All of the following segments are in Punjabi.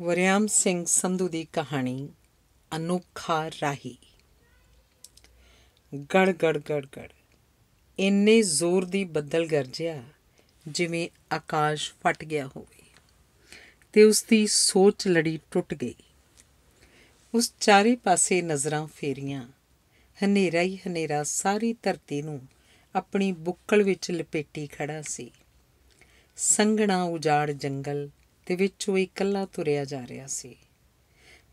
ਵਰਿਆਮ ਸਿੰਘ ਸੰਧੂ ਦੀ ਕਹਾਣੀ ਅਨੋਖਾ ਰਾਹੀ ਗੜ ਗੜ ਗੜ ਗੜ ਇੰਨੇ ਜ਼ੋਰ ਦੀ ਬੱਦਲ ਗਰਜਿਆ ਜਿਵੇਂ ਆਕਾਸ਼ ਫਟ ਗਿਆ ਹੋਵੇ ਤੇ ਉਸ ਦੀ ਸੋਚ ਲੜੀ ਟੁੱਟ ਗਈ ਉਸ ਚਾਰੇ ਪਾਸੇ ਨਜ਼ਰਾਂ ਫੇਰੀਆਂ ਹਨੇਰਾ ਹੀ ਹਨੇਰਾ ਸਾਰੀ ਧਰਤੀ ਨੂੰ ਆਪਣੀ ਬੁੱਕਲ ਵਿੱਚ ਲਪੇਟੀ ਖੜਾ ਸੀ ਸੰਘਣਾ ਉਜਾੜ ਜੰਗਲ ਦੇ ਵਿੱਚ ਉਹ ਇਕੱਲਾ ਤੁਰਿਆ ਜਾ ਰਿਹਾ ਸੀ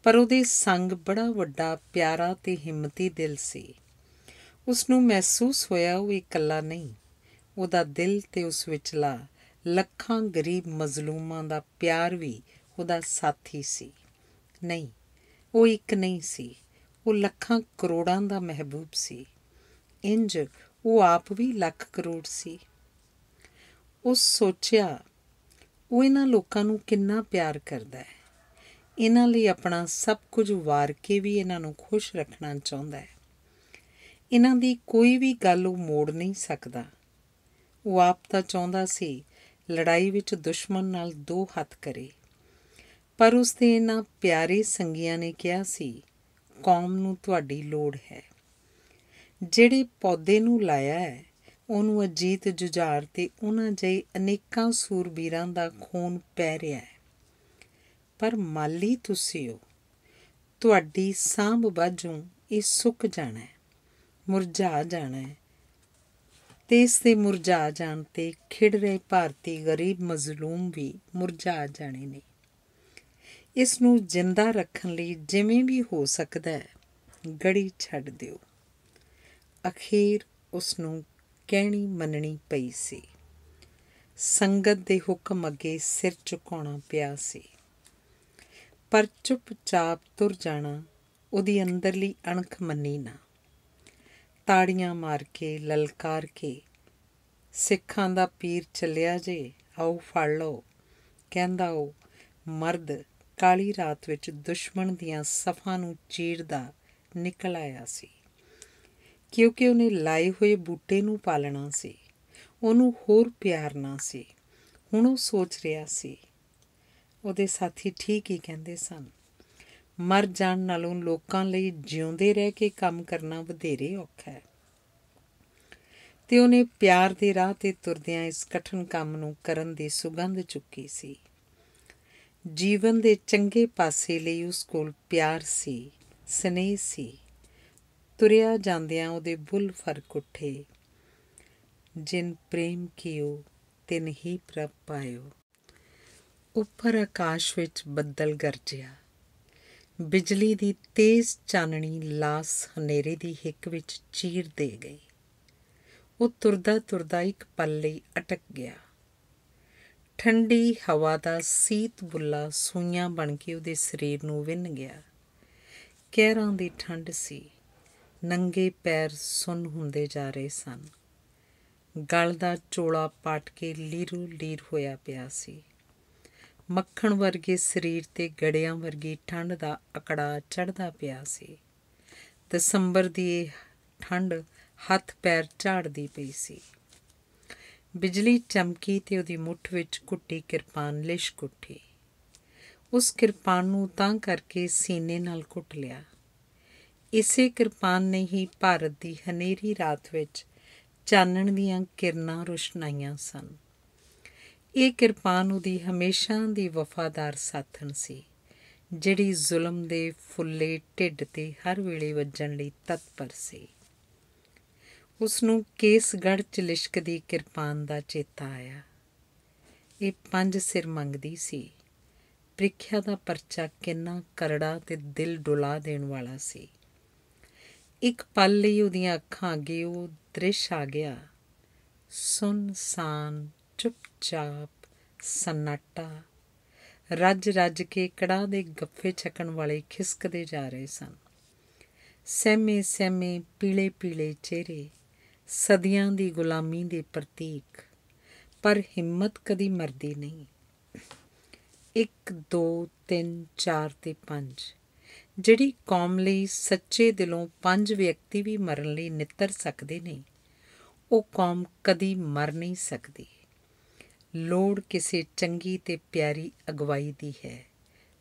ਪਰ ਉਹਦੇ ਸੰਗ ਬੜਾ ਵੱਡਾ ਪਿਆਰਾ ਤੇ ਹਿੰਮਤੀ ਦਿਲ ਸੀ ਉਸ ਨੂੰ ਮਹਿਸੂਸ ਹੋਇਆ ਉਹ ਇਕੱਲਾ ਨਹੀਂ ਉਹਦਾ ਦਿਲ ਤੇ ਉਸ ਵਿਚਲਾ ਲੱਖਾਂ ਗਰੀਬ ਮਜ਼ਲੂਮਾਂ ਦਾ ਪਿਆਰ ਵੀ ਉਹਦਾ ਸਾਥੀ ਸੀ ਨਹੀਂ ਉਹ ਇੱਕ ਨਹੀਂ ਸੀ ਉਹ ਲੱਖਾਂ ਕਰੋੜਾਂ ਦਾ ਮਹਿਬੂਬ ਸੀ ਇੰਜ ਉਹ ਆਪ ਵੀ ਲੱਖ ਕਰੋੜ ਸੀ ਉਸ ਸੋਚਿਆ ਉਹ ਇਹਨਾਂ ਲੋਕਾਂ ਨੂੰ ਕਿੰਨਾ ਪਿਆਰ ਕਰਦਾ ਹੈ ਇਹਨਾਂ ਲਈ ਆਪਣਾ ਸਭ ਕੁਝ ਵਾਰ ਕੇ ਵੀ ਇਹਨਾਂ ਨੂੰ ਖੁਸ਼ ਰੱਖਣਾ ਚਾਹੁੰਦਾ ਹੈ ਇਹਨਾਂ ਦੀ ਕੋਈ ਵੀ ਗੱਲ ਉਹ ਮੋੜ ਨਹੀਂ ਸਕਦਾ ਉਹ ਆਪ ਤਾਂ ਚਾਹੁੰਦਾ ਸੀ ਲੜਾਈ ਵਿੱਚ ਦੁਸ਼ਮਣ ਨਾਲ ਦੋ ਹੱਥ ਕਰੇ ਪਰ ਉਸ ਦੇ ਇਹਨਾਂ ਪਿਆਰੇ ਸੰਗੀਆਂ ਨੇ ਕਿਹਾ ਸੀ ਕੌਮ ਨੂੰ ਤੁਹਾਡੀ ਲੋੜ ਹੈ ਜਿਹੜੇ ਪੌਦੇ ਨੂੰ ਲਾਇਆ ਹੈ ਉਹਨੂੰ ਅਜੀਤ ਜੁਝਾਰ ਤੇ ਉਹਨਾਂ ਜਈ ਅਨੇਕਾਂ ਸੂਰਬੀਰਾਂ ਦਾ ਖੂਨ ਪੈ ਰਿਹਾ ਹੈ ਪਰ ਮਾਲੀ ਤੁਸੀਂ ਹੋ ਤੁਹਾਡੀ ਸਾਂਭ ਬਾਝੋਂ ਇਹ ਸੁੱਕ ਜਾਣਾ ਹੈ ਮੁਰਝਾ ਜਾਣਾ ਹੈ ਤੇ ਇਸ ਦੇ ਮੁਰਝਾ ਜਾਣ ਤੇ ਖਿੜ ਰਹੇ ਭਾਰਤੀ ਗਰੀਬ ਮਜ਼ਲੂਮ ਵੀ ਮੁਰਝਾ ਜਾਣੇ ਨੇ ਇਸ ਨੂੰ ਜਿੰਦਾ ਰੱਖਣ ਲਈ ਜਿਵੇਂ ਵੀ ਹੋ ਸਕਦਾ ਹੈ ਗੜੀ ਛੱਡ ਦਿਓ ਅਖੀਰ ਉਸ ਨੂੰ ਕਹਿਣੀ ਮੰਨਣੀ ਪਈ ਸੀ ਸੰਗਤ ਦੇ ਹੁਕਮ ਅੱਗੇ ਸਿਰ ਝੁਕਾਉਣਾ ਪਿਆ ਸੀ ਪਰ ਚੁੱਪਚਾਪ ਤੁਰ ਜਾਣਾ ਉਹਦੀ ਅੰਦਰਲੀ ਅਣਖ ਮੰਨੀ ਨਾ ਤਾੜੀਆਂ ਮਾਰ ਕੇ ਲਲਕਾਰ ਕੇ ਸਿੱਖਾਂ ਦਾ ਪੀਰ ਚੱਲਿਆ ਜੇ ਆਓ ਫੜ ਲਓ ਕਹਿੰਦਾ ਉਹ ਮਰਦ ਕਾਲੀ ਰਾਤ ਵਿੱਚ ਦੁਸ਼ਮਣ ਦੀਆਂ ਸਫਾਂ ਨੂੰ ਚੀਰਦਾ ਨਿਕਲ ਆਇਆ ਸੀ ਕਿਉਂਕਿ ਉਹਨੇ ਲਾਏ ਹੋਏ ਬੂਟੇ ਨੂੰ ਪਾਲਣਾ ਸੀ ਉਹਨੂੰ ਹੋਰ ਪਿਆਰਨਾ ਸੀ ਹੁਣ ਉਹ ਸੋਚ ਰਿਹਾ ਸੀ ਉਹਦੇ ਸਾਥੀ ਠੀਕ ਹੀ ਕਹਿੰਦੇ ਸਨ ਮਰ ਜਾਣ ਨਾਲੋਂ ਲੋਕਾਂ ਲਈ ਜਿਉਂਦੇ ਰਹਿ ਕੇ ਕੰਮ ਕਰਨਾ ਵਧੇਰੇ ਔਖਾ ਹੈ ਤੇ ਉਹਨੇ ਪਿਆਰ ਦੇ ਰਾਹ ਤੇ ਤੁਰਦਿਆਂ ਇਸ ਕਠਨ ਕੰਮ ਨੂੰ ਕਰਨ ਦੀ ਸੁਗੰਧ ਚੁੱਕੀ ਸੀ ਜੀਵਨ ਦੇ ਚੰਗੇ ਪਾਸੇ ਲਈ ਉਸ ਕੋਲ ਪਿਆਰ ਸੀ ਸਨੇਹ ਸੀ ਤੁਰਿਆ ਜਾਂਦਿਆਂ ਉਹਦੇ ਬੁੱਲ ਫਰਕ ਉੱਠੇ ਜਿਨ ਪ੍ਰੇਮ ਕੀਓ ਤਿਨ ਹੀ ਪ੍ਰਭ ਪਾਇਓ ਉੱਪਰ ਆਕਾਸ਼ ਵਿੱਚ ਬੱਦਲ ਗਰਜਿਆ ਬਿਜਲੀ ਦੀ ਤੇਜ਼ ਚਾਨਣੀ ਲਾਸ ਹਨੇਰੇ ਦੀ ਹਿੱਕ ਵਿੱਚ ਚੀਰ ਦੇ ਗਈ ਉਹ ਤੁਰਦਾ ਤੁਰਦਾ ਇੱਕ ਪਲ ਲਈ ਅਟਕ ਗਿਆ ਠੰਡੀ ਹਵਾ ਦਾ ਸੀਤ ਬੁੱਲਾ ਸੂਈਆਂ ਬਣ ਕੇ ਉਹਦੇ ਸਰੀਰ ਨੂੰ ਵਿੰਨ ਗਿਆ ਕਹਿਰਾਂ ਦੀ ਠੰਡ ਸੀ ਨੰਗੇ ਪੈਰ ਸੁੰਨ ਹੁੰਦੇ ਜਾ ਰਹੇ ਸਨ ਗਲ ਦਾ ਚੋਲਾ ਪਾਟ ਕੇ ਲੀਰੂ ਲੀਰ ਹੋਇਆ ਪਿਆ ਸੀ ਮੱਖਣ ਵਰਗੇ ਸਰੀਰ ਤੇ ਗੜਿਆਂ ਵਰਗੀ ਠੰਡ ਦਾ ਅਕੜਾ ਚੜਦਾ ਪਿਆ ਸੀ ਦਸੰਬਰ ਦੀ ਠੰਡ ਹੱਥ ਪੈਰ ਝਾੜਦੀ ਪਈ ਸੀ ਬਿਜਲੀ ਚਮਕੀ ਤੇ ਉਹਦੀ ਮੁੱਠ ਵਿੱਚ ਕੁੱਟੀ ਕਿਰਪਾਨ ਲਿਸ਼ ਕੁੱਟੀ ਉਸ ਕਿਰਪਾਨ ਨੂੰ ਤਾਂ ਕਰਕੇ ਸੀਨੇ ਨਾਲ ਕੁੱਟ ਲਿਆ ਇਸੇ ਕਿਰਪਾਨ ਨੇ ਹੀ ਭਾਰਤ ਦੀ ਹਨੇਰੀ ਰਾਤ ਵਿੱਚ ਚਾਨਣ ਦੀਆਂ ਕਿਰਨਾਂ ਰੁਸ਼ਨਾਈਆਂ ਸਨ ਇਹ ਕਿਰਪਾਨ ਉਹਦੀ ਹਮੇਸ਼ਾ ਦੀ ਵਫਾਦਾਰ ਸਾਥਣ ਸੀ ਜਿਹੜੀ ਜ਼ੁਲਮ ਦੇ ਫੁੱਲੇ ਢਿੱਡ ਤੇ ਹਰ ਵੇਲੇ ਵੱਜਣ ਲਈ ਤਤਪਰ ਸੀ ਉਸ ਨੂੰ ਕੇਸਗੜ ਚ ਲਿਸ਼ਕਦੀ ਕਿਰਪਾਨ ਦਾ ਚੇਤਾ ਆਇਆ ਇਹ ਪੰਜ ਸਿਰ ਮੰਗਦੀ ਸੀ ਪ੍ਰੀਖਿਆ ਦਾ ਪਰਚਾ ਕਿੰਨਾ ਕਰੜਾ ਤੇ ਦਿਲ ਡੁਲਾ ਦੇਣ ਵਾਲਾ ਸੀ ਇੱਕ ਪਲ ਲਈ ਉਹਦੀਆਂ ਅੱਖਾਂ ਅੱਗੇ ਉਹ ਦ੍ਰਿਸ਼ ਆ ਗਿਆ ਸੁਨਸਾਨ ਚੁੱਪਚਾਪ ਸਨਾਟਾ ਰੱਜ ਰੱਜ ਕੇ ਕੜਾ ਦੇ ਗੱਫੇ ਛਕਣ ਵਾਲੇ ਖਿਸਕਦੇ ਜਾ ਰਹੇ ਸਨ ਸਹਿਮੇ ਸਹਿਮੇ ਪੀਲੇ ਪੀਲੇ ਚਿਹਰੇ ਸਦੀਆਂ ਦੀ ਗੁਲਾਮੀ ਦੇ ਪ੍ਰਤੀਕ ਪਰ ਹਿੰਮਤ ਕਦੀ ਮਰਦੀ ਨਹੀਂ 1 2 3 4 ਤੇ 5 ਜਿਹੜੀ ਕੌਮ ਲਈ ਸੱਚੇ ਦਿਲੋਂ ਪੰਜ ਵਿਅਕਤੀ ਵੀ ਮਰਨ ਲਈ ਨਿੱਤਰ ਸਕਦੇ ਨੇ ਉਹ ਕੌਮ ਕਦੀ ਮਰ ਨਹੀਂ ਸਕਦੀ ਲੋੜ ਕਿਸੇ ਚੰਗੀ ਤੇ ਪਿਆਰੀ ਅਗਵਾਈ ਦੀ ਹੈ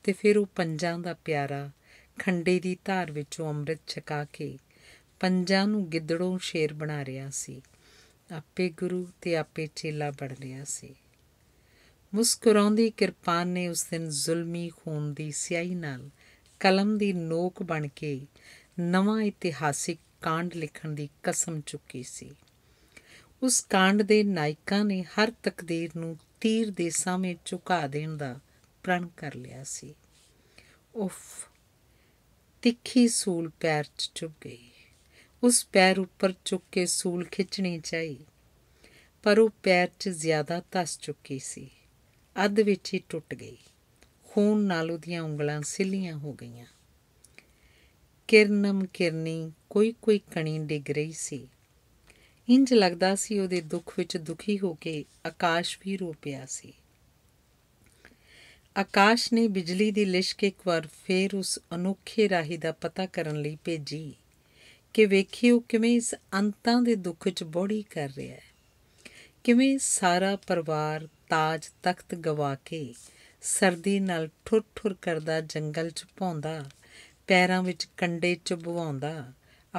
ਤੇ ਫਿਰ ਉਹ ਪੰਜਾਂ ਦਾ ਪਿਆਰਾ ਖੰਡੇ ਦੀ ਧਾਰ ਵਿੱਚੋਂ ਅੰਮ੍ਰਿਤ ਛਕਾ ਕੇ ਪੰਜਾਂ ਨੂੰ ਗਿੱਦੜੋਂ ਸ਼ੇਰ ਬਣਾ ਰਿਹਾ ਸੀ ਆਪੇ ਗੁਰੂ ਤੇ ਆਪੇ ਚੇਲਾ ਬਣ ਰਿਹਾ ਸੀ ਮੁਸਕਰਾਉਂਦੀ ਕਿਰਪਾਨ ਨੇ ਉਸ ਦਿਨ ਜ਼ੁਲਮੀ ਖੂਨ ਦੀ ਸਿਆਹੀ ਨਾਲ ਕਲਮ ਦੀ ਨੋਕ ਬਣ ਕੇ ਨਵਾਂ ਇਤਿਹਾਸਿਕ ਕਾਂਡ ਲਿਖਣ ਦੀ ਕਸਮ ਚੁੱਕੀ ਸੀ ਉਸ ਕਾਂਡ ਦੇ ਨਾਇਕਾਂ ਨੇ ਹਰ ਤਕਦੀਰ ਨੂੰ ਤੀਰ ਦੇ ਸਾਹਮਣੇ ਝੁਕਾ ਦੇਣ ਦਾ ਪ੍ਰਣ ਕਰ ਲਿਆ ਸੀ ਉਫ ਤਿੱਖੀ ਸੂਲ ਪੈਰ 'ਚ ਚੁੱਭ ਗਈ ਉਸ ਪੈਰ ਉੱਪਰ ਚੁੱਕ ਕੇ ਸੂਲ ਖਿੱਚਣੀ ਚਾਹੀ ਪਰ ਉਹ ਪੈਰ 'ਚ ਜ਼ਿਆਦਾ ਤਸ ਚੁੱਕੀ ਸੀ ਅੱਧ ਵਿੱਚ ਹੀ ਟੁੱਟ ਗਈ ਖੂਨ ਨਾਲ ਉਹਦੀਆਂ ਉਂਗਲਾਂ ਸਿੱਲੀਆਂ ਹੋ ਗਈਆਂ ਕਿਰਨਮ ਕਿਰਨੀ ਕੋਈ ਕੋਈ ਕਣੀ ਡਿੱਗ ਰਹੀ ਸੀ ਇੰਜ ਲੱਗਦਾ ਸੀ ਉਹਦੇ ਦੁੱਖ ਵਿੱਚ ਦੁਖੀ ਹੋ ਕੇ ਆਕਾਸ਼ ਵੀ ਰੋ ਪਿਆ ਸੀ ਆਕਾਸ਼ ਨੇ ਬਿਜਲੀ ਦੀ ਲਿਸ਼ਕ ਇੱਕ ਵਾਰ ਫੇਰ ਉਸ ਅਨੋਖੇ ਰਾਹੀ ਦਾ ਪਤਾ ਕਰਨ ਲਈ ਭੇਜੀ ਕਿ ਵੇਖੀ ਉਹ ਕਿਵੇਂ ਇਸ ਅੰਤਾਂ ਦੇ ਦੁੱਖ 'ਚ ਬੋੜੀ ਕਰ ਰਿਹਾ ਹੈ ਕਿਵੇਂ ਸਾਰਾ ਪਰਿਵਾਰ ਤਾਜ ਤਖਤ ਗਵਾ ਕੇ ਸਰਦੀ ਨਾਲ ਠੁਰ-ਠੁਰ ਕਰਦਾ ਜੰਗਲ 'ਚ ਭੌਂਦਾ ਪੈਰਾਂ ਵਿੱਚ ਕੰਡੇ ਚੁਭਵਾਉਂਦਾ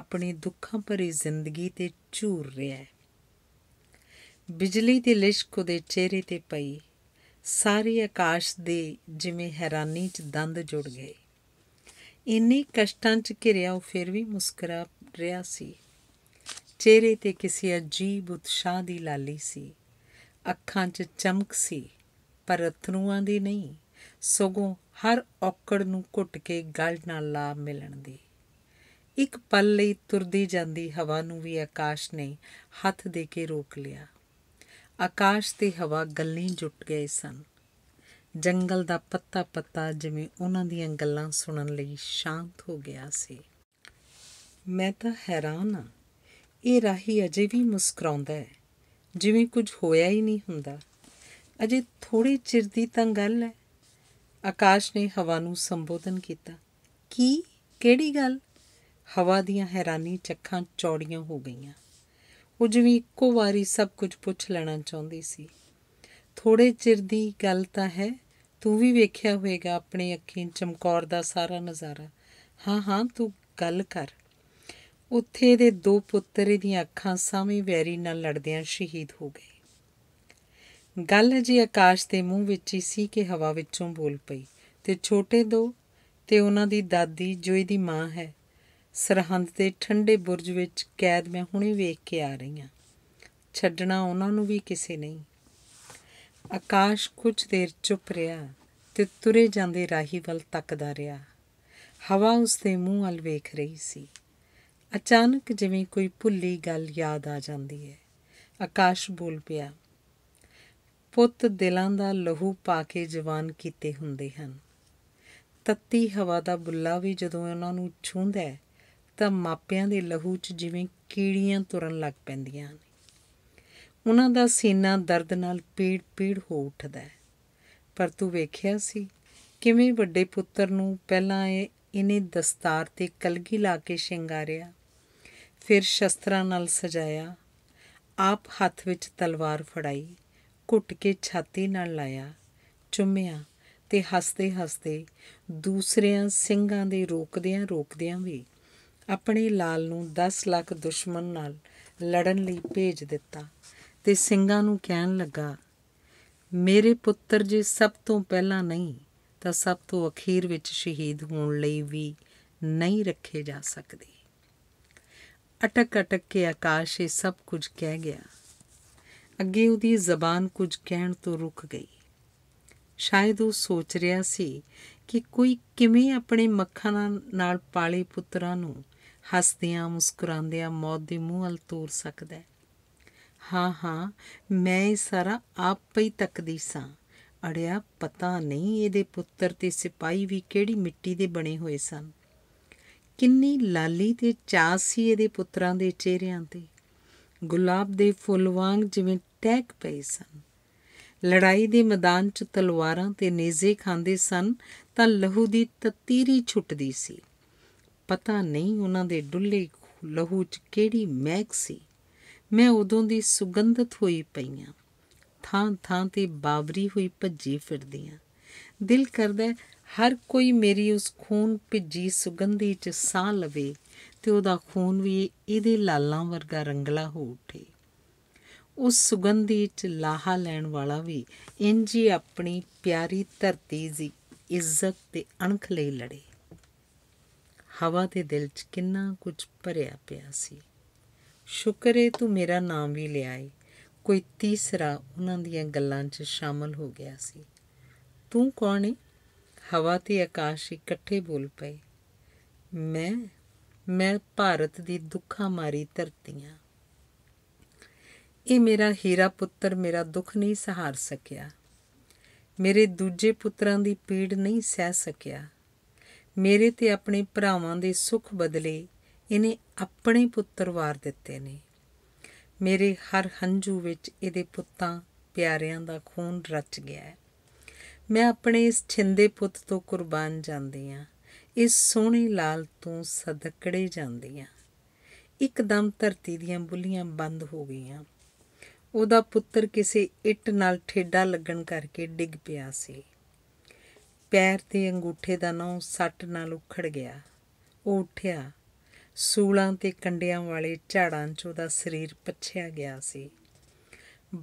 ਆਪਣੀ ਦੁੱਖਾਂ ਭਰੀ ਜ਼ਿੰਦਗੀ ਤੇ ਝੂਰ ਰਿਹਾ ਹੈ ਬਿਜਲੀ ਦੀ ਲਿਸ਼ਕ ਉਹਦੇ ਚਿਹਰੇ ਤੇ ਪਈ ਸਾਰੇ ਆਕਾਸ਼ ਦੇ ਜਿਵੇਂ ਹੈਰਾਨੀ 'ਚ ਦੰਦ ਜੁੜ ਗਏ ਇੰਨੇ ਕਸ਼ਟਾਂ 'ਚ ਘਿਰਿਆ ਉਹ ਫਿਰ ਵੀ ਮੁਸਕਰਾ ਰਿਹਾ ਸੀ ਚਿਹਰੇ ਤੇ ਕਿਸੇ ਅਜੀਬ ਉਤਸ਼ਾਹ ਦੀ ਲਾਲੀ ਸੀ ਅੱਖਾਂ 'ਚ ਚਮਕ ਸੀ ਪਰ ਰਤਨੂਆਂ ਦੀ ਨਹੀਂ ਸਗੋਂ ਹਰ ਔਕੜ ਨੂੰ ਘੁੱਟ ਕੇ ਗਲ ਨਾਲ ਲਾ ਮਿਲਣ ਦੀ ਇੱਕ ਪਲ ਲਈ ਤੁਰਦੀ ਜਾਂਦੀ ਹਵਾ ਨੂੰ ਵੀ ਆਕਾਸ਼ ਨੇ ਹੱਥ ਦੇ ਕੇ ਰੋਕ ਲਿਆ ਆਕਾਸ਼ ਤੇ ਹਵਾ ਗੱਲਾਂ ਜੁਟ ਗਏ ਸਨ ਜੰਗਲ ਦਾ ਪੱਤਾ ਪੱਤਾ ਜਿਵੇਂ ਉਹਨਾਂ ਦੀਆਂ ਗੱਲਾਂ ਸੁਣਨ ਲਈ ਸ਼ਾਂਤ ਹੋ ਗਿਆ ਸੀ ਮੈਂ ਤਾਂ ਹੈਰਾਨ ਇਹ ਰਾਹੀ ਅਜੇ ਵੀ ਮੁਸਕਰਾਉਂਦਾ ਹੈ ਜਿਵੇਂ ਕੁਝ ਹੋਇਆ ਹੀ ਨਹੀਂ ਹੁੰਦਾ ਅਜੇ ਥੋੜੀ ਚਿਰ ਦੀ ਤਾਂ ਗੱਲ ਹੈ ਆਕਾਸ਼ ਨੇ ਹਵਾ ਨੂੰ ਸੰਬੋਧਨ ਕੀਤਾ ਕੀ ਕਿਹੜੀ ਗੱਲ ਹਵਾ ਦੀਆਂ ਹੈਰਾਨੀ ਚੱਖਾਂ ਚੌੜੀਆਂ ਹੋ ਗਈਆਂ ਉਹ ਜਿਵੇਂ ਇੱਕੋ ਵਾਰੀ ਸਭ ਕੁਝ ਪੁੱਛ ਲੈਣਾ ਚਾਹੁੰਦੀ ਸੀ ਥੋੜੇ ਚਿਰ ਦੀ ਗੱਲ ਤਾਂ ਹੈ ਤੂੰ ਵੀ ਵੇਖਿਆ ਹੋਵੇਗਾ ਆਪਣੇ ਅੱਖੀਂ ਚਮਕੌਰ ਦਾ ਸਾਰਾ ਨਜ਼ਾਰਾ ਹਾਂ ਹਾਂ ਤੂੰ ਗੱਲ ਕਰ ਉੱਥੇ ਦੇ ਦੋ ਪੁੱਤਰ ਦੀਆਂ ਅੱਖਾਂ ਸਾਵੇਂ ਵੈਰੀ ਨਾਲ ਲੜਦਿਆਂ ਸ਼ਹੀਦ ਹੋ ਗਏ ਗੱਲ ਜੀ ਆਕਾਸ਼ ਦੇ ਮੂੰਹ ਵਿੱਚ ਹੀ ਸੀ ਕਿ ਹਵਾ ਵਿੱਚੋਂ ਬੋਲ ਪਈ ਤੇ ਛੋਟੇ ਦੋ ਤੇ ਉਹਨਾਂ ਦੀ ਦਾਦੀ ਜੋ ਇਹਦੀ ਮਾਂ ਹੈ ਸਰਹੰਦ ਦੇ ਠੰਡੇ ਬੁਰਜ ਵਿੱਚ ਕੈਦ ਮੈਂ ਹੁਣੇ ਵੇਖ ਕੇ ਆ ਰਹੀ ਹਾਂ ਛੱਡਣਾ ਉਹਨਾਂ ਨੂੰ ਵੀ ਕਿਸੇ ਨਹੀਂ ਆਕਾਸ਼ ਕੁਝ ਦੇਰ ਚੁੱਪ ਰਿਹਾ ਤੇ ਤੁਰੇ ਜਾਂਦੇ ਰਾਹੀ ਵੱਲ ਤੱਕਦਾ ਰਿਹਾ ਹਵਾ ਉਸ ਦੇ ਮੂੰਹ ਵੱਲ ਵੇਖ ਰਹੀ ਸੀ ਅਚਾਨਕ ਜਿਵੇਂ ਕੋਈ ਭੁੱਲੀ ਗੱਲ ਯਾਦ ਆ ਜਾਂਦੀ ਹੈ ਆਕਾਸ਼ ਬੋਲ ਪਿਆ ਪੁੱਤ ਦਿਲਾਂ ਦਾ ਲਹੂ ਪਾ ਕੇ ਜਵਾਨ ਕੀਤੇ ਹੁੰਦੇ ਹਨ ਤੱਤੀ ਹਵਾ ਦਾ ਬੁੱਲਾ ਵੀ ਜਦੋਂ ਉਹਨਾਂ ਨੂੰ ਛੂੰਹਦਾ ਹੈ ਤਾਂ ਮਾਪਿਆਂ ਦੇ ਲਹੂ 'ਚ ਜਿਵੇਂ ਕੀੜੀਆਂ ਤੁਰਨ ਲੱਗ ਪੈਂਦੀਆਂ ਨੇ ਉਹਨਾਂ ਦਾ ਸੀਨਾ ਦਰਦ ਨਾਲ ਪੀੜ-ਪੀੜ ਹੋ ਉੱਠਦਾ ਹੈ ਪਰ ਤੂੰ ਵੇਖਿਆ ਸੀ ਕਿਵੇਂ ਵੱਡੇ ਪੁੱਤਰ ਨੂੰ ਪਹਿਲਾਂ ਇਹ ਇਨੇ ਦਸਤਾਰ ਤੇ ਕਲਗੀ ਲਾ ਕੇ ਸ਼ਿੰਗਾਰਿਆ ਫਿਰ ਸ਼ਸਤਰਾਂ ਨਾਲ ਸਜਾਇਆ ਆਪ ਹੱਥ ਵਿੱਚ ਤਲਵਾਰ ਫੜਾਈ ਘੁੱਟ ਕੇ ਛਾਤੀ ਨਾਲ ਲਾਇਆ ਚੁੰਮਿਆ ਤੇ ਹੱਸਦੇ ਹੱਸਦੇ ਦੂਸਰਿਆਂ ਸਿੰਘਾਂ ਦੇ ਰੋਕਦਿਆਂ ਰੋਕਦਿਆਂ ਵੀ ਆਪਣੇ ਲਾਲ ਨੂੰ 10 ਲੱਖ ਦੁਸ਼ਮਣ ਨਾਲ ਲੜਨ ਲਈ ਭੇਜ ਦਿੱਤਾ ਤੇ ਸਿੰਘਾਂ ਨੂੰ ਕਹਿਣ ਲੱਗਾ ਮੇਰੇ ਪੁੱਤਰ ਜੇ ਸਭ ਤੋਂ ਪਹਿਲਾਂ ਨਹੀਂ ਤਾਂ ਸਭ ਤੋਂ ਅਖੀਰ ਵਿੱਚ ਸ਼ਹੀਦ ਹੋਣ ਲਈ ਵੀ ਨਹੀਂ ਰੱਖੇ ਜਾ ਸਕਦੇ ਅਟਕ ਅਟਕ ਕੇ ਆਕਾਸ਼ ਇਹ ਸਭ ਕੁਝ ਕਹਿ ਗਿਆ ਅੱਗੇ ਉਹਦੀ ਜ਼ਬਾਨ ਕੁਝ ਕਹਿਣ ਤੋਂ ਰੁਕ ਗਈ ਸ਼ਾਇਦ ਉਹ ਸੋਚ ਰਿਹਾ ਸੀ ਕਿ ਕੋਈ ਕਿਵੇਂ ਆਪਣੇ ਮੱਖਾਂ ਨਾਲ ਪਾਲੇ ਪੁੱਤਰਾਂ ਨੂੰ ਹੱਸਦਿਆਂ ਮੁਸਕਰਾਉਂਦਿਆਂ ਮੌਤ ਦੇ ਮੂੰਹ ਹਲ ਤੋਰ ਸਕਦਾ ਹੈ ਹਾਂ ਹਾਂ ਮੈਂ ਇਹ ਸਾਰਾ ਆਪ ਹੀ ਤੱਕਦੀ ਸਾਂ ਅੜਿਆ ਪਤਾ ਨਹੀਂ ਇਹਦੇ ਪੁੱਤਰ ਤੇ ਸਿਪਾਈ ਵੀ ਕਿਹੜੀ ਮਿੱਟੀ ਦੇ ਬਣੇ ਹੋਏ ਸਨ ਕਿੰਨੀ ਲਾਲੀ ਤੇ ਚਾਸੀ ਸੀ ਇਹਦੇ ਪੁੱਤਰਾਂ ਦੇ ਚਿਹਰਿਆਂ ਤੇ ਗੁਲਾਬ ਦੇ ਫੁੱਲ ਵਾਂਗ ਜਿਵੇਂ ਟੈਕ ਪਏ ਸਨ ਲੜਾਈ ਦੇ ਮੈਦਾਨ 'ਚ ਤਲਵਾਰਾਂ ਤੇ ਨੇਜ਼ੇ ਖਾਂਦੇ ਸਨ ਤਾਂ ਲਹੂ ਦੀ ਤਤੀਰੀ ਛੁੱਟਦੀ ਸੀ ਪਤਾ ਨਹੀਂ ਉਹਨਾਂ ਦੇ ਡੁੱਲੇ ਲਹੂ 'ਚ ਕਿਹੜੀ ਮਹਿਕ ਸੀ ਮੈਂ ਉਦੋਂ ਦੀ ਸੁਗੰਧਤ ਹੋਈ ਪਈਆਂ ਥਾਂ ਥਾਂ ਤੇ ਬਾਬਰੀ ਹੋਈ ਭੱਜੀ ਫਿਰਦੀਆਂ ਦਿਲ ਕਰਦਾ ਹਰ ਕੋਈ ਮੇਰੀ ਉਸ ਖੂਨ ਭਿੱਜੀ ਸੁਗੰਧੀ 'ਚ ਸਾਹ ਲਵੇ ਤੇ ਉਹਦਾ ਖੂਨ ਵੀ ਇਹਦੇ ਲਾਲਾਂ ਵਰਗਾ ਰੰਗਲਾ ਹੋ ਉੱਠੇ ਉਸ ਸੁਗੰਧੀ ਚ ਲਾਹਾ ਲੈਣ ਵਾਲਾ ਵੀ ਇੰਜ ਹੀ ਆਪਣੀ ਪਿਆਰੀ ਧਰਤੀ ਦੀ ਇੱਜ਼ਤ ਤੇ ਅਣਖ ਲਈ ਲੜੇ ਹਵਾ ਤੇ ਦਿਲ ਚ ਕਿੰਨਾ ਕੁਝ ਭਰਿਆ ਪਿਆ ਸੀ ਸ਼ੁਕਰ ਹੈ ਤੂੰ ਮੇਰਾ ਨਾਮ ਵੀ ਲਿਆਏ ਕੋਈ ਤੀਸਰਾ ਉਹਨਾਂ ਦੀਆਂ ਗੱਲਾਂ 'ਚ ਸ਼ਾਮਲ ਹੋ ਗਿਆ ਸੀ ਤੂੰ ਕੌਣ ਹੈ ਹਵਾ ਤੇ ਆਕਾਸ਼ ਇਕੱਠੇ ਬੋਲ ਪਏ ਮੈਂ ਮੈਂ ਭਾਰਤ ਦੀ ਦੁੱਖਾਂ ਮਾਰੀ ਧਰਤੀਆਂ ਇਹ ਮੇਰਾ ਹੀਰਾ ਪੁੱਤਰ ਮੇਰਾ ਦੁੱਖ ਨਹੀਂ ਸਹਾਰ ਸਕਿਆ ਮੇਰੇ ਦੂਜੇ ਪੁੱਤਰਾਂ ਦੀ ਪੀੜ ਨਹੀਂ ਸਹਿ ਸਕਿਆ ਮੇਰੇ ਤੇ ਆਪਣੇ ਭਰਾਵਾਂ ਦੇ ਸੁੱਖ ਬਦਲੇ ਇਹਨੇ ਆਪਣੇ ਪੁੱਤਰ ਵਾਰ ਦਿੱਤੇ ਨੇ ਮੇਰੇ ਹਰ ਹੰਝੂ ਵਿੱਚ ਇਹਦੇ ਪੁੱਤਾਂ ਪਿਆਰਿਆਂ ਦਾ ਖੂਨ ਰਚ ਗਿਆ ਹੈ ਮੈਂ ਆਪਣੇ ਇਸ ਛਿੰਦੇ ਪੁੱਤ ਤੋਂ ਕੁਰਬਾਨ ਜਾਂਦੀ ਆਂ ਇਸ ਸੋਹਣੇ ਲਾਲ ਤੋਂ ਸਦਕੜੇ ਜਾਂਦੀਆਂ ਇੱਕਦਮ ਧਰਤੀ ਦੀਆਂ ਬੁੱਲੀਆਂ ਬੰਦ ਹੋ ਗਈਆਂ ਉਹਦਾ ਪੁੱਤਰ ਕਿਸੇ ਇੱਟ ਨਾਲ ਠੇਡਾ ਲੱਗਣ ਕਰਕੇ ਡਿੱਗ ਪਿਆ ਸੀ ਪੈਰ ਤੇ ਅੰਗੂਠੇ ਦਾ ਨਹੁੰ ਸੱਟ ਨਾਲ ਉਖੜ ਗਿਆ ਉਹ ਉੱਠਿਆ ਸੂਲਾਂ ਤੇ ਕੰਡਿਆਂ ਵਾਲੇ ਝਾੜਾਂ 'ਚ ਉਹਦਾ ਸਰੀਰ ਪਛਿਆ ਗਿਆ ਸੀ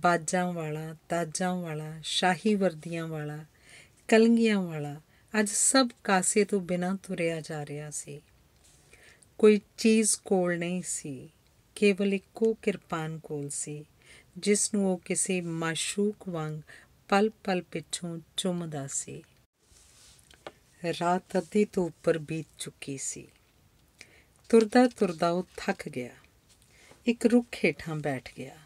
ਬਾਜਾਂ ਵਾਲਾ ਤਾਜਾਂ ਵਾਲਾ ਸ਼ਾਹੀ ਵਰਦੀਆਂ ਵਾਲਾ ਕਲੰਗੀਆਂ ਵਾਲਾ ਅੱਜ ਸਭ ਕਾਸੇ ਤੋਂ ਬਿਨਾਂ ਤੁਰਿਆ ਜਾ ਰਿਹਾ ਸੀ ਕੋਈ ਚੀਜ਼ ਕੋਲ ਨਹੀਂ ਸੀ ਕੇਵਲ ਇੱਕੋ ਕਿਰਪਾਨ ਕੋਲ ਸੀ ਜਿਸ ਨੂੰ ਉਹ ਕਿਸੇ ਮਾਸ਼ੂਕ ਵਾਂਗ ਪਲ ਪਲ ਪਿੱਛੋਂ ਚੁੰਮਦਾ ਸੀ ਰਾਤ ਅੱਧੀ ਤੋਂ ਉੱਪਰ ਬੀਤ ਚੁੱਕੀ ਸੀ ਤੁਰਦਾ ਤੁਰਦਾ ਉਹ ਥੱਕ ਗਿਆ ਇੱਕ ਰੁੱਖ ਹੇਠਾਂ ਬੈਠ ਗਿਆ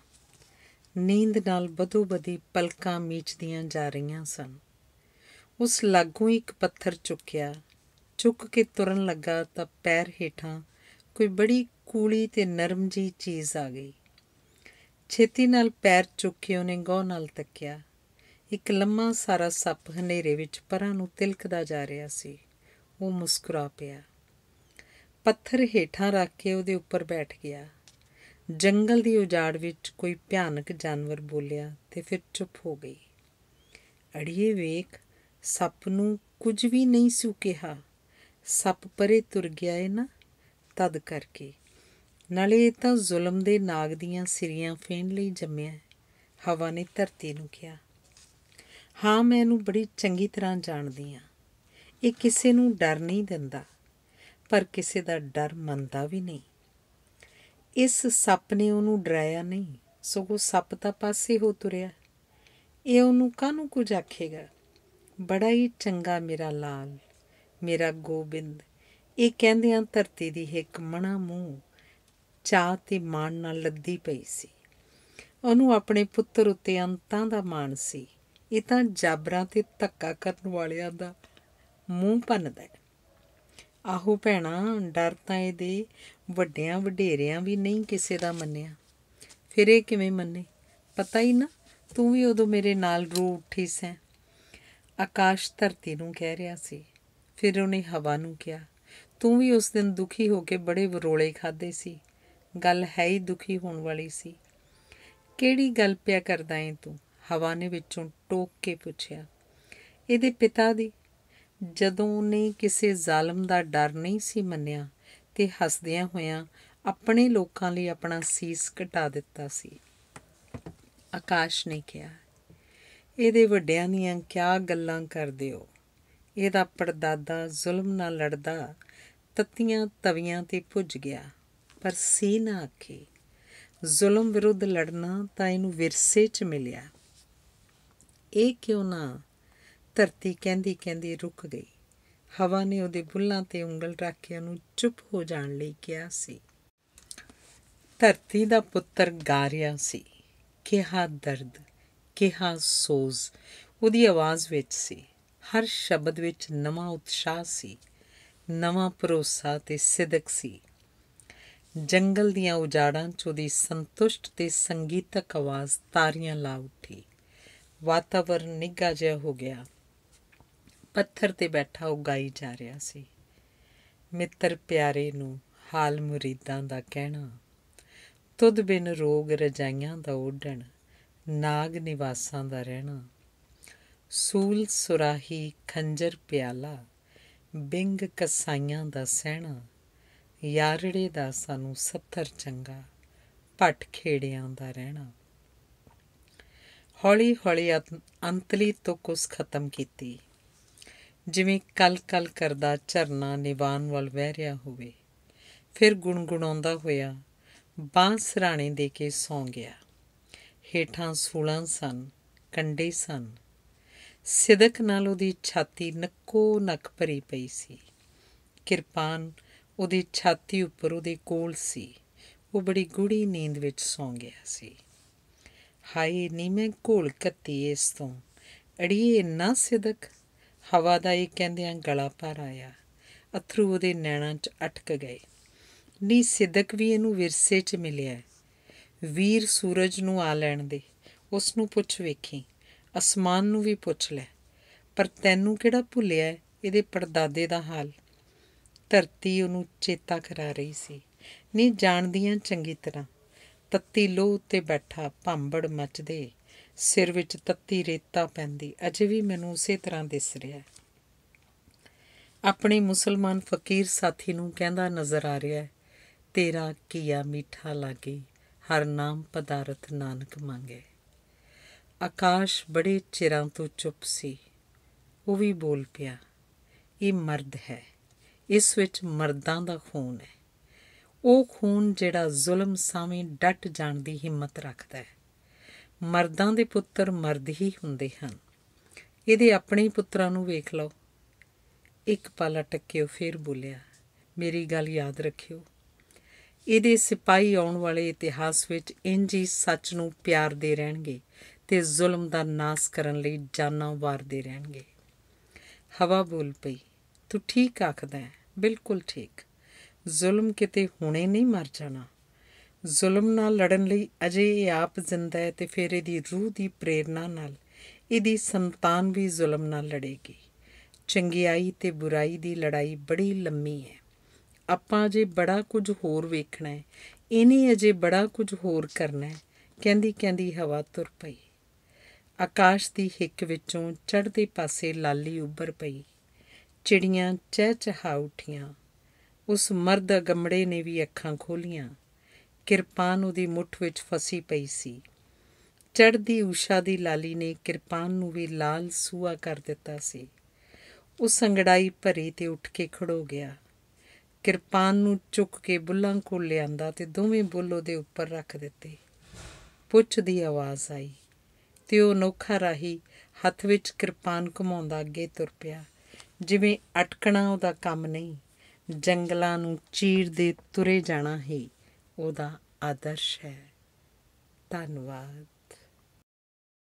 ਨੀਂਦ ਨਾਲ ਬਦੋ ਬਦੀ ਪਲਕਾਂ ਮੀਚਦੀਆਂ ਜਾ ਰਹੀਆਂ ਸਨ ਉਸ ਲਾਗੂ ਇੱਕ ਪੱਥਰ ਚੁੱਕਿਆ ਚੁੱਕ ਕੇ ਤੁਰਨ ਲੱਗਾ ਤਾਂ ਪੈਰ ਹੇਠਾਂ ਕੋਈ ਬੜੀ ਕੂਲੀ ਤੇ ਨਰਮ ਜੀ ਚੀਜ਼ ਆ ਗਈ ਛੇਤੀ ਨਾਲ ਪੈਰ ਚੁੱਕ ਕੇ ਉਹਨੇ ਗੋਹ ਨਾਲ ਤੱਕਿਆ ਇੱਕ ਲੰਮਾ ਸਾਰਾ ਸੱਪ ਹਨੇਰੇ ਵਿੱਚ ਪਰਾਂ ਨੂੰ ਤਿਲਕਦਾ ਜਾ ਰਿਹਾ ਸੀ ਉਹ ਮੁਸਕਰਾ ਪਿਆ ਪੱਥਰ ਹੇਠਾਂ ਰੱਖ ਕੇ ਉਹਦੇ ਉੱਪਰ ਬੈਠ ਗਿਆ ਜੰਗਲ ਦੀ ਉਜਾੜ ਵਿੱਚ ਕੋਈ ਭਿਆਨਕ ਜਾਨਵਰ ਬੋਲਿਆ ਤੇ ਫਿਰ ਚੁੱਪ ਹੋ ਗਈ ਅੜੀਏ ਵੇਖ ਸੱਪ ਨੂੰ ਕੁਝ ਵੀ ਨਹੀਂ ਸੁ ਕਿਹਾ ਸੱਪ ਪਰੇ ਤੁਰ ਗਿਆ ਹੈ ਨਾ ਤਦ ਕਰਕੇ ਨਾਲੇ ਇਹ ਤਾਂ ਜ਼ੁਲਮ ਦੇ ਨਾਗ ਦੀਆਂ ਸਿਰੀਆਂ ਫੇਣ ਲਈ ਜੰਮਿਆ ਹਵਾ ਨੇ ਧਰਤੀ ਨੂੰ ਕਿਹਾ ਹਾਂ ਮੈਂ ਇਹਨੂੰ ਬੜੀ ਚੰਗੀ ਤਰ੍ਹਾਂ ਜਾਣਦੀ ਆ ਇਹ ਕਿਸੇ ਨੂੰ ਡਰ ਨਹੀਂ ਦਿੰਦਾ ਪਰ ਕਿਸੇ ਦਾ ਡਰ ਮੰਨਦਾ ਵੀ ਨਹੀਂ ਇਸ ਸੱਪ ਨੇ ਉਹਨੂੰ ਡਰਾਇਆ ਨਹੀਂ ਸਗੋਂ ਸੱਪ ਤਾਂ ਪਾਸੇ ਹੋ ਤੁਰਿਆ ਇਹ ਉਹਨੂੰ ਕਾਹਨੂੰ ਕੁਝ ਆਖੇਗਾ ਬੜਾ ਹੀ ਚੰਗਾ ਮੇਰਾ ਲਾਲ ਮੇਰਾ ਗੋਬਿੰਦ ਇਹ ਕਹਿੰਦਿਆਂ ਧਰਤੀ ਦੀ ਇੱਕ ਮਣਾ ਮੂੰਹ ਚਾਹ ਤੇ ਮਾਣ ਨਾਲ ਲੱਦੀ ਪਈ ਸੀ ਉਹਨੂੰ ਆਪਣੇ ਪੁੱਤਰ ਉੱਤੇ ਅੰਤਾਂ ਦਾ ਮਾਣ ਸੀ ਇਹ ਤਾਂ ਜਾਬਰਾਂ ਤੇ ਧੱਕਾ ਕਰਨ ਵਾਲਿਆਂ ਦਾ ਮੂੰਹ ਪੰਨਦਾ ਆਹੋ ਭੈਣਾ ਡਰ ਤਾਂ ਇਹਦੇ ਵੱਡਿਆਂ ਵਡੇਰਿਆਂ ਵੀ ਨਹੀਂ ਕਿਸੇ ਦਾ ਮੰਨਿਆ ਫਿਰ ਇਹ ਕਿਵੇਂ ਮੰਨੇ ਪਤਾ ਹੀ ਨਾ ਤੂੰ ਵੀ ਉਦੋਂ ਮੇਰੇ ਨਾਲ ਰੋ ਉੱਠੀ ਸੈਂ ਆਕਾਸ਼ ਧਰਤੀ ਨੂੰ ਕਹਿ ਰਿਹਾ ਸੀ ਫਿਰ ਉਹਨੇ ਹਵਾ ਨੂੰ ਕਿਹਾ ਤੂੰ ਵੀ ਉਸ ਦਿਨ ਦੁਖੀ ਹੋ ਕੇ ਬੜੇ ਵਰੋਲੇ ਖਾਦੇ ਸੀ ਗੱਲ ਹੈ ਹੀ ਦੁਖੀ ਹੋਣ ਵਾਲੀ ਸੀ ਕਿਹੜੀ ਗੱਲ ਪਿਆ ਕਰਦਾ ਏ ਤੂੰ ਹਵਾ ਨੇ ਵਿੱਚੋਂ ਟੋਕ ਕੇ ਪੁੱਛਿਆ ਇਹਦੇ ਪਿਤਾ ਦੀ ਜਦੋਂ ਨੇ ਕਿਸੇ ਜ਼ਾਲਮ ਦਾ ਡਰ ਨਹੀਂ ਸੀ ਮੰਨਿਆ ਤੇ ਹੱਸਦਿਆਂ ਹੋਇਆਂ ਆਪਣੇ ਲੋਕਾਂ ਲਈ ਆਪਣਾ ਸੀਸ ਘਟਾ ਦਿੱਤਾ ਸੀ ਆਕਾਸ਼ ਨੇ ਕਿਹਾ ਇਹਦੇ ਵੱਡਿਆਂ ਦੀਆਂ ਕਿਆ ਗੱਲਾਂ ਕਰਦੇ ਹੋ ਇਹਦਾ ਪਰਦਾਦਾ ਜ਼ੁਲਮ ਨਾਲ ਲੜਦਾ ਤੱਤੀਆਂ ਤਵੀਆਂ ਤੇ ਪੁੱਜ ਗਿਆ ਪਰ ਸੀ ਨਾ ਆਖੀ ਜ਼ੁਲਮ ਵਿਰੁੱਧ ਲੜਨਾ ਤਾਂ ਇਹਨੂੰ ਵਿਰਸੇ 'ਚ ਮਿਲਿਆ ਇਹ ਕਿਉਂ ਨਾ ਧਰਤੀ ਕਹਿੰਦੀ ਕਹਿੰਦੀ ਰੁਕ ਗਈ ਹਵਾ ਨੇ ਉਹਦੇ ਬੁੱਲਾਂ ਤੇ ਉਂਗਲ ਰੱਖ ਕੇ ਉਹਨੂੰ ਚੁੱਪ ਹੋ ਜਾਣ ਲਈ ਕਿਹਾ ਸੀ ਧਰਤੀ ਦਾ ਪੁੱਤਰ ਗਾਰਿਆ ਸੀ ਕਿਹਾ ਦਰਦ ਕਿਹਾ ਸੋਜ਼ ਉਹਦੀ ਆਵਾਜ਼ ਵਿੱਚ ਸੀ ਹਰ ਸ਼ਬਦ ਵਿੱਚ ਨਵਾਂ ਉਤਸ਼ਾਹ ਸੀ ਨਵਾਂ ਭਰੋਸਾ ਤੇ ਸਿਦਕ ਸੀ ਜੰਗਲ ਦੀਆਂ ਉਜਾੜਾਂ 'ਚ ਉਹਦੀ ਸੰਤੁਸ਼ਟ ਤੇ ਸੰਗੀਤਕ ਆਵਾਜ਼ ਤਾਰੀਆਂ ਲਾ ਉੱਠੀ ਵਾਤਾਵਰਨ ਨਿੱਗਾ ਜਿਹਾ ਹੋ ਗਿਆ ਪੱਥਰ ਤੇ ਬੈਠਾ ਉਹ ਗਾਈ ਜਾ ਰਿਹਾ ਸੀ ਮਿੱਤਰ ਪਿਆਰੇ ਨੂੰ ਹਾਲ ਮੁਰੀਦਾਂ ਦਾ ਕਹਿਣਾ ਤੁਧ ਬਿਨ ਰੋਗ ਰਜਾਈਆਂ ਦਾ ਉਡਣ ਨਾਗ ਨਿਵਾਸਾਂ ਦਾ ਰਹਿਣਾ ਸੂਲ ਸੁਰਾਹੀ ਖੰਜਰ ਪਿਆਲਾ ਬਿੰਗ ਕਸਾਈਆਂ ਦਾ ਸਹਿਣਾ ਯਾਰੜੇ ਦਾ ਸਾਨੂੰ ਸੱਤਰ ਚੰਗਾ ਪਟ ਖੇੜਿਆਂ ਦਾ ਰਹਿਣਾ ਹੌਲੀ ਹੌਲੀ ਅੰਤਲੀ ਤੋਂ ਕੁਸ ਖਤਮ ਕੀਤੀ ਜਿਵੇਂ ਕਲ ਕਲ ਕਰਦਾ ਝਰਨਾ ਨਿਵਾਨ ਵੱਲ ਵਹਿ ਰਿਹਾ ਹੋਵੇ ਫਿਰ ਗੁੰਗੁਣਾਉਂਦਾ ਹੋਇਆ ਬਾਂਸਰਾਣੇ ਦੇ ਕੇ ਸੌਂ ਗਿਆ ਹੇਠਾਂ ਸੂਲਾਂ ਸਨ ਕੰਡੇ ਸਨ ਸਿਦਕ ਨਾਲ ਉਹਦੀ ਛਾਤੀ ਨੱਕੋ ਨੱਕ ਭਰੀ ਪਈ ਸੀ ਕਿਰਪਾਨ ਉਹਦੀ ਛਾਤੀ ਉੱਪਰ ਉਹਦੇ ਕੋਲ ਸੀ ਉਹ ਬੜੀ ਗੂੜੀ ਨੀਂਦ ਵਿੱਚ ਸੌਂ ਗਿਆ ਸੀ ਹਾਏ ਨੀ ਮੈਂ ਕੱਤੀ ਇਸ ਤੋਂ ਅੜੀਏ ਨਾ ਸਿਦਕ ਹਵਾ ਦਾ ਇਹ ਕਹਿੰਦਿਆਂ ਗਲਾ ਭਰ ਆਇਆ ਅਥਰੂ ਉਹਦੇ ਨੈਣਾਂ 'ਚ ਅਟਕ ਗਏ ਨੀ ਸਿਦਕ ਵੀ ਇਹਨੂੰ ਵਿਰਸੇ 'ਚ ਮਿਲਿਆ ਵੀਰ ਸੂਰਜ ਨੂੰ ਆ ਲੈਣ ਦੇ ਉਸ ਨੂੰ ਪੁੱਛ ਵੇਖੀ ਅਸਮਾਨ ਨੂੰ ਵੀ ਪੁੱਛ ਲੈ ਪਰ ਤੈਨੂੰ ਕਿਹੜਾ ਭੁੱਲਿਆ ਇਹਦੇ ਪਰਦਾਦੇ ਦਾ ਹਾਲ ਧਰਤੀ ਉਹਨੂੰ ਚੇਤਾ ਕਰਾ ਰਹੀ ਸੀ ਨਹੀਂ ਜਾਣਦੀਆਂ ਚੰਗੀ ਤਰ੍ਹਾਂ ਤੱਤੀ ਲੋ ਉੱਤੇ ਬੈਠਾ ਭਾਂਬੜ ਮੱਚਦੇ ਸਿਰ ਵਿੱਚ ਤੱਤੀ ਰੇਤਾ ਪੈਂਦੀ ਅਜੇ ਵੀ ਮੈਨੂੰ ਉਸੇ ਤਰ੍ਹਾਂ ਦਿਸ ਰਿਹਾ ਹੈ ਆਪਣੇ ਮੁਸਲਮਾਨ ਫਕੀਰ ਸਾਥੀ ਨੂੰ ਕਹਿੰਦਾ ਨਜ਼ਰ ਆ ਰਿਹਾ ਹੈ ਤੇਰਾ ਕੀਆ ਮਿੱਠਾ ਲੱਗੇ ਹਰ ਨਾਮ ਪਦਾਰਥ ਨਾਨਕ ਮੰਗੇ ਆਕਾਸ਼ ਬੜੇ ਚਿਰਾਂ ਤੋਂ ਚੁੱਪ ਸੀ ਉਹ ਵੀ ਬੋਲ ਪਿਆ ਇਹ ਮਰਦ ਹੈ ਇਸ ਵਿੱਚ ਮਰਦਾਂ ਦਾ ਖੂਨ ਹੈ ਉਹ ਖੂਨ ਜਿਹੜਾ ਜ਼ੁਲਮ ਸਾਵੇਂ ਡਟ ਜਾਣ ਦੀ ਹਿੰਮਤ ਰੱਖਦਾ ਹੈ ਮਰਦਾਂ ਦੇ ਪੁੱਤਰ ਮਰਦ ਹੀ ਹੁੰਦੇ ਹਨ ਇਹਦੇ ਆਪਣੇ ਪੁੱਤਰਾਂ ਨੂੰ ਵੇਖ ਲਓ ਇੱਕ ਪਲ ਟੱਕਿਓ ਫੇਰ ਬੋਲਿਆ ਮੇਰੀ ਗੱਲ ਯਾਦ ਰੱਖਿਓ ਇਹਦੇ ਸਿਪਾਹੀ ਆਉਣ ਵਾਲੇ ਇਤਿਹਾਸ ਵਿੱਚ ਇੰਜ ਹੀ ਸੱਚ ਨੂੰ ਪਿਆਰ ਦੇ ਰਹਿਣਗੇ ਤੇ ਜ਼ੁਲਮ ਦਾ ਨਾਸ ਕਰਨ ਲਈ ਜਾਨਾਂ ਵਾਰਦੇ ਰਹਿਣਗੇ ਹਵਾ ਬੋਲ ਪਈ ਤੂੰ ਠੀਕ ਆਖਦਾ ਹੈ ਬਿਲਕੁਲ ਠੀਕ ਜ਼ੁਲਮ ਕਿਤੇ ਹੁਣੇ ਨਹੀਂ ਮਰ ਜਾਣਾ ਜ਼ੁਲਮ ਨਾਲ ਲੜਨ ਲਈ ਅਜੇ ਇਹ ਆਪ ਜ਼ਿੰਦਾ ਹੈ ਤੇ ਫੇਰੇ ਇਹਦੀ ਰੂਹ ਦੀ ਪ੍ਰੇਰਣਾ ਨਾਲ ਇਹਦੀ ਸੰਤਾਨ ਵੀ ਜ਼ੁਲਮ ਨਾਲ ਲੜੇਗੀ ਚੰਗਿਆਈ ਤੇ ਬੁਰਾਈ ਦੀ ਲੜਾਈ ਬੜੀ ਲੰਮੀ ਹੈ ਆਪਾਂ ਜੇ ਬੜਾ ਕੁਝ ਹੋਰ ਵੇਖਣਾ ਹੈ ਇਹਨੇ ਅਜੇ ਬੜਾ ਕੁਝ ਹੋਰ ਕਰਨਾ ਹੈ ਕਹਿੰਦੀ ਕਹਿੰਦੀ ਹਵਾ ਤੁਰ ਪਈ ਆਕਾਸ਼ ਦੀ ਹਿੱਕ ਵਿੱਚੋਂ ਚੜ੍ਹਦੇ ਪਾਸੇ ਲਾਲੀ ਉੱਭਰ ਪਈ ਚਿੜੀਆਂ ਚਹਿਚਹਾ ਉਠੀਆਂ ਉਸ ਮਰਦ ਗਮੜੇ ਨੇ ਵੀ ਅੱਖਾਂ ਖੋਲੀਆਂ ਕਿਰਪਾਨ ਉਹਦੀ ਮੁੱਠ ਵਿੱਚ ਫਸੀ ਪਈ ਸੀ ਚੜ੍ਹਦੀ ਊਸ਼ਾ ਦੀ ਲਾਲੀ ਨੇ ਕਿਰਪਾਨ ਨੂੰ ਵੀ ਲਾਲ ਸੂਆ ਕਰ ਦਿੱਤਾ ਸੀ ਉਹ ਸੰਗੜਾਈ ਭਰੀ ਤੇ ਉੱਠ ਕੇ ਖੜੋ ਗਿਆ ਕਿਰਪਾਨ ਨੂੰ ਚੁੱਕ ਕੇ ਬੁੱਲਾਂ ਕੋਲ ਲਿਆਂਦਾ ਤੇ ਦੋਵੇਂ ਬੁੱਲੋ ਦੇ ਉੱਪਰ ਰੱਖ ਦਿੱਤੇ ਪੁੱਛ ਦੀ ਆਵਾਜ਼ ਆਈ ਤੇ ਉਹ ਨੋਖਾ ਰਹੀ ਹੱਥ ਵਿੱਚ ਕਿਰਪਾਨ ਘਮਾਉਂਦਾ ਅੱਗੇ ਤੁਰ ਪਿਆ ਜਿਵੇਂ ਅਟਕਣਾ ਉਹਦਾ ਕੰਮ ਨਹੀਂ ਜੰਗਲਾਂ ਨੂੰ ਚੀਰ ਦੇ ਤੁਰੇ ਜਾਣਾ ਹੀ ਉਹਦਾ ਆਦਰਸ਼ ਹੈ ਧੰਨਵਾਦ